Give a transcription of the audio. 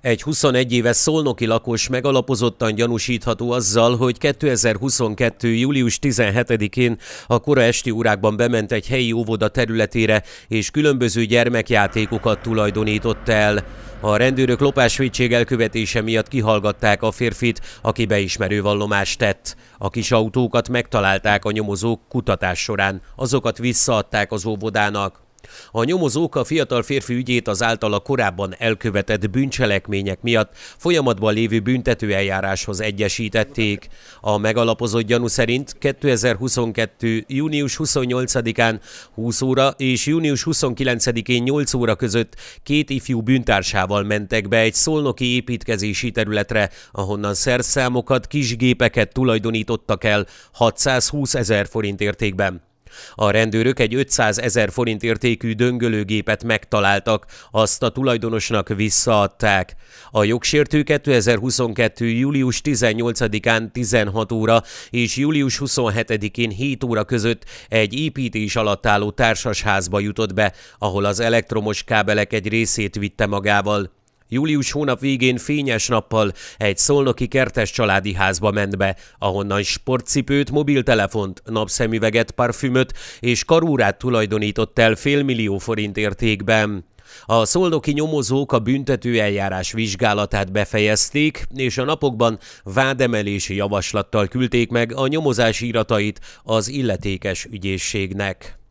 Egy 21 éves szolnoki lakos megalapozottan gyanúsítható azzal, hogy 2022. július 17-én a kora esti órákban bement egy helyi óvoda területére, és különböző gyermekjátékokat tulajdonított el. A rendőrök lopásvédség elkövetése miatt kihallgatták a férfit, aki beismerő vallomást tett. A kis autókat megtalálták a nyomozók kutatás során, azokat visszaadták az óvodának. A nyomozók a fiatal férfi ügyét az általa korábban elkövetett bűncselekmények miatt folyamatban lévő büntetőeljáráshoz egyesítették. A megalapozott gyanú szerint 2022. június 28-án 20 óra és június 29-én 8 óra között két ifjú bűntársával mentek be egy szolnoki építkezési területre, ahonnan szerszámokat, kisgépeket tulajdonítottak el 620 ezer forint értékben. A rendőrök egy 500 ezer forint értékű döngölőgépet megtaláltak, azt a tulajdonosnak visszaadták. A jogsértő 2022. július 18-án 16 óra és július 27-én 7 óra között egy építés alatt álló társasházba jutott be, ahol az elektromos kábelek egy részét vitte magával. Július hónap végén fényes nappal egy szolnoki kertes családi házba ment be, ahonnan sportcipőt, mobiltelefont, napszemüveget, parfümöt és karúrát tulajdonított el félmillió forint értékben. A szolnoki nyomozók a büntető eljárás vizsgálatát befejezték, és a napokban vádemelési javaslattal küldték meg a nyomozás íratait az illetékes ügyészségnek.